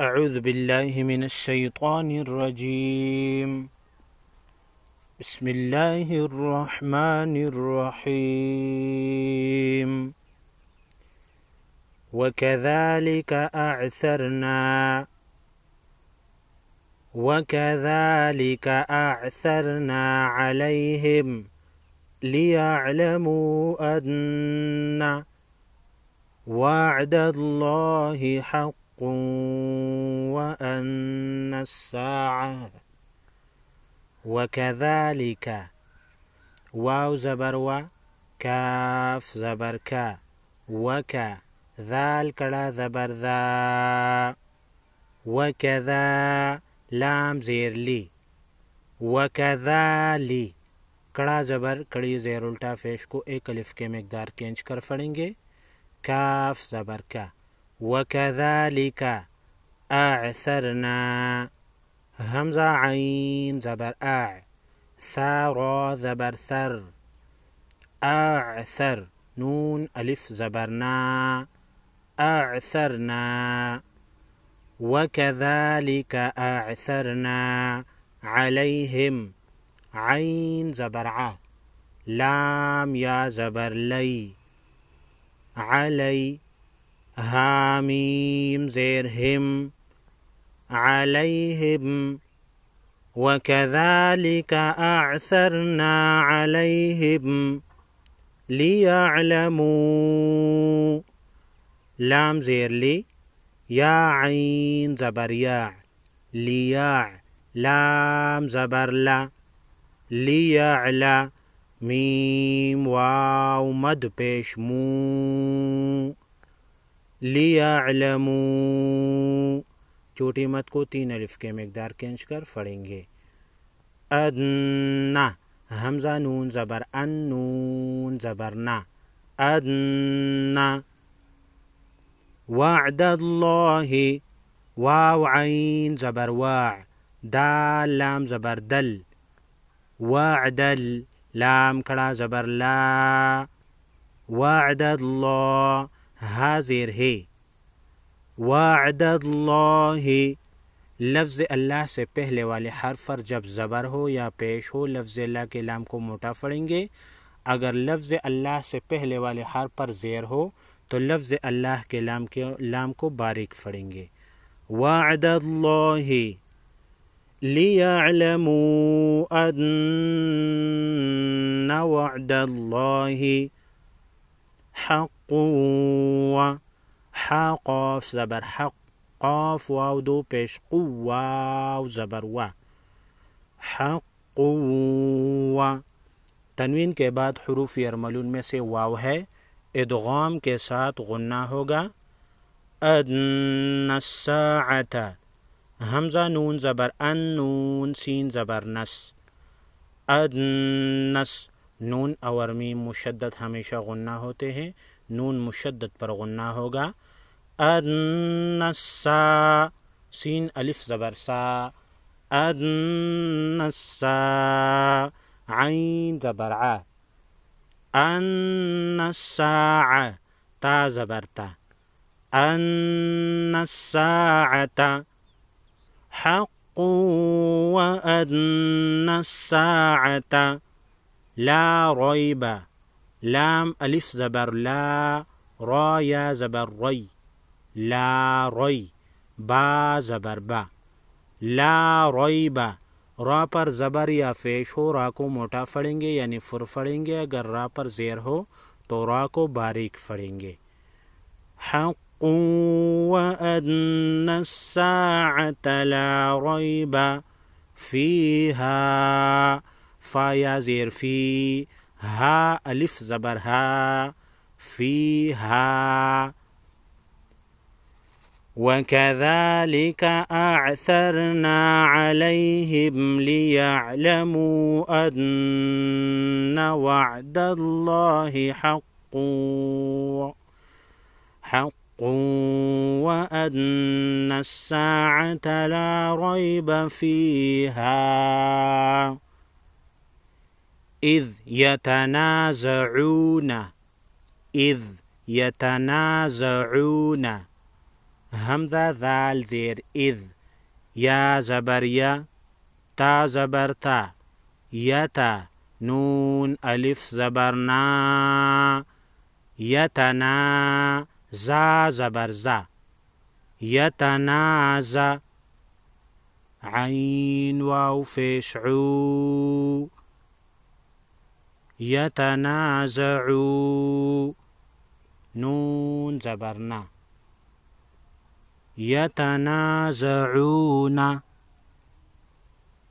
أعوذ بالله من الشيطان الرجيم بسم الله الرحمن الرحيم وكذلك أعثرنا وكذلك أعثرنا عليهم ليعلموا أن وعد الله حق حق وأن الساعة وكذلك واو زبر و کاف زبر کا وکا ذال کړه زبر ذا وکذا لام زیر لی وکذالی کڑا زبر کڑی زیر الٹا فیش کو ایک الف کے مقدار کینج کر پڑیں گے کاف زبر کا وكذلك أعثرنا همزة عين زبر أع ثار زبر ثر أعثر نون ألف زبرنا أعثرنا وكذلك أعثرنا عليهم عين زبرعة لام يا زبر لي علي هاميم زرهم عليهم وكذلك أعثرنا عليهم ليعلموا لام زير لي يا عين زبر ياع لياع لام زبر لا لا ميم واو مد بيش مو लियालमू छोटी मत को तीन अलिफ के मकदार खींच कर फड़ेंगे अदना हमजा नून ज़बर अन नून ज़बर ना अदना वादल्लाहि ज़बर वाह दाल लाम ज़बर दल वादल लाम खड़ा ज़बर ला वाह हाजिर है वाद लफ्ज़ अल्लाह से पहले वाले हर पर जब ज़बर हो या पेश हो लफ्ज़ अल्लाह के लाम को मोटा पढ़ेंगे अगर लफ्ज़ अल्लाह से पहले वाले हर पर ज़ेर हो तो लफ्ज़ अल्लाह के लाम के लाम को बारीक पढ़ेंगे वाद लियालमू अन हक़ قوة حا قاف زبر حق قاف واو دو پیش قوة و زبر و حق قوة तनवीन के बाद हरूफ यरमलून में से वाव है इदगाम के साथ गुन्ना होगा अनसात हमजा नून ज़बर अन नून सीन ज़बर नस अदनस नून और मीम मुशद्दत हमेशा गुन्ना होते हैं نون مشدد पर ادن होगा अदनसा الف زبر سا ادن अदनसा عين زبر ع أن الساعة تا زبرتا أن الساعة حق وأن الساعة لا ريب लाम अलिफ ज़बर ला रा या ज़बर रई ला रई बा ज़बर बा ला रई बा रा पर ज़बर या फेश हो रा को मोटा फड़ेंगे यानी फुर फड़ेंगे अगर रा पर ज़ेर हो तो रा को बारीक फड़ेंगे حق وأن الساعة لا ريب فيها فيا زير في ها ألف زبر ها في ها وكذلك أعثرنا عليهم ليعلموا أن وعد الله حق حق وأن الساعة لا ريب فيها إذ يتنازعون إذ يتنازعون همزة ذال ذير إذ يا زبريا تا زبرتا يتا نون ألف زبرنا يتنا زا زبر زا يتنازع عين واو فيشعو يتنازعوا نون زبرنا يتنازعون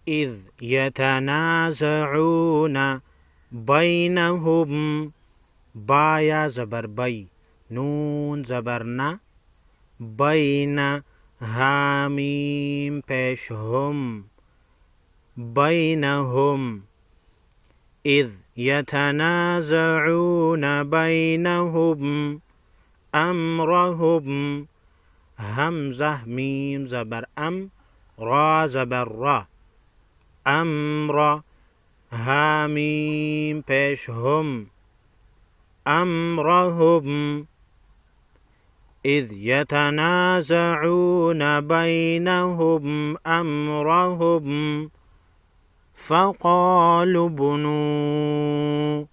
إذ يتنازعون بينهم بايا زبر بي نون زبرنا بين هاميم پیش بينهم إذ يتنازعون بينهم أمرهم همزة ميم زبر أم را زبر را أمر ها ميم هم أمرهم إذ يتنازعون بينهم أمرهم فقالوا بنو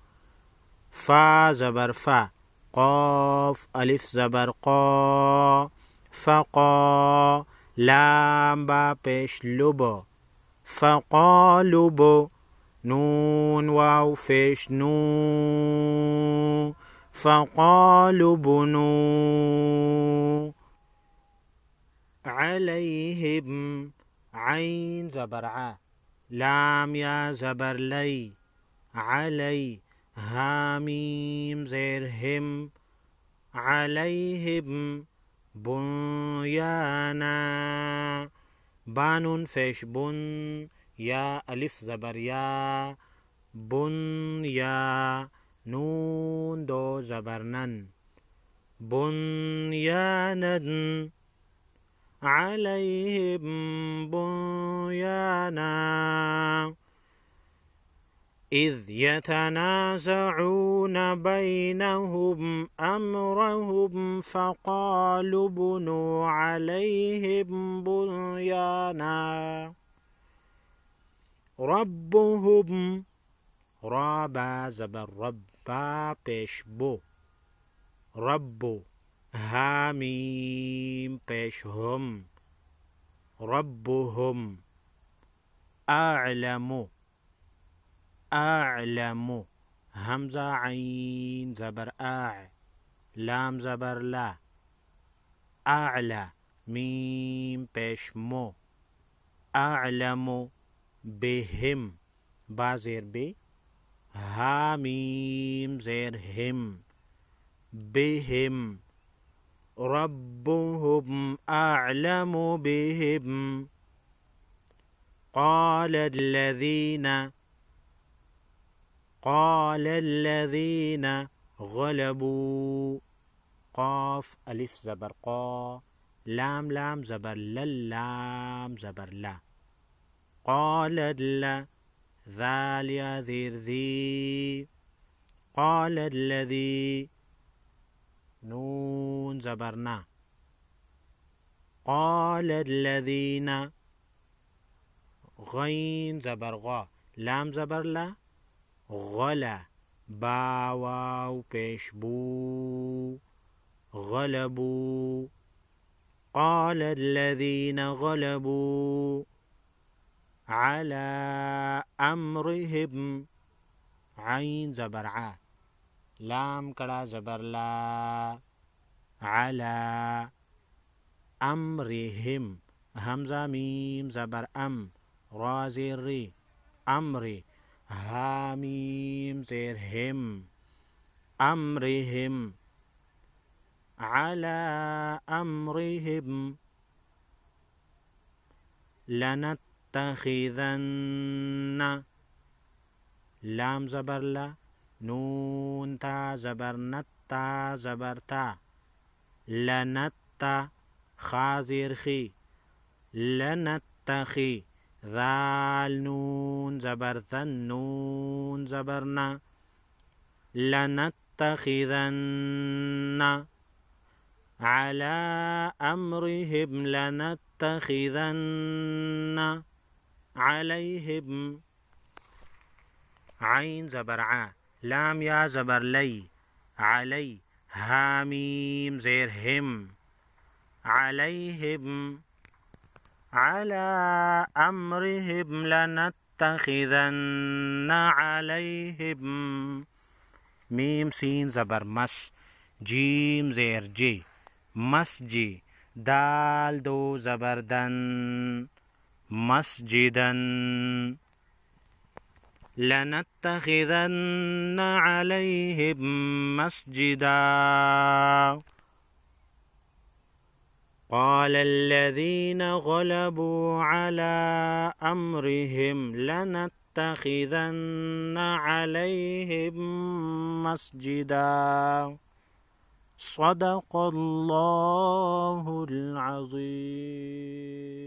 فا زبر فا قاف ألف زبر قا فقا لام با پیش لبا فقا لبو نون واو فيش نو فقالوا بنو عليهم عين زبرعه لام يا زبر لي علي هاميم زير هم عليهم بنيانا بانون فيش بن يا ألف زبر يا بن يا نون دو زبرنن بنيانا عليهم بنيانا إذ يتنازعون بينهم أمرهم فقالوا بنوا عليهم بنيانا ربهم رابا زبر ربا بيشبو ربو هاميم پیش ربهم أعلم أعلم همزة عين زبر آع لام زبر لا أعلى ميم بيش مو أعلم بهم بازير بي هاميم زير هم بهم ربهم أعلم بهم قال الذين قال الذين غلبوا قاف ألف زبر قا لام لام زبر لا لام زبر لا قال لا ذال يذير ذي قال الذي نون زبرنا قال الذين غين زبر غا لام زبر لا غلا باواو بيشبو غلبوا قال الذين غلبوا على أمرهم عين عا لام کړه جبر لا علا امرهم همزه میم زبر ام را زیر ری امری هامیم زیر هم امرهم على امرهم لنتخذن لام زبر لا نون تا زبر نت تا زبر تا لنت تا خي لنتخي ذال نون زبر ذن نون زبرنا لنتخذن على أمرهم لنتخذن عليهم عين زبرعات لام يا زبر لي علي هاميم زير هم عليهم على أمرهم لنتخذن عليهم ميم سين زبر مس جيم زير جي مس جي دال دو زبردن مسجدا لنتخذن عليهم مسجدا قال الذين غلبوا على امرهم لنتخذن عليهم مسجدا صدق الله العظيم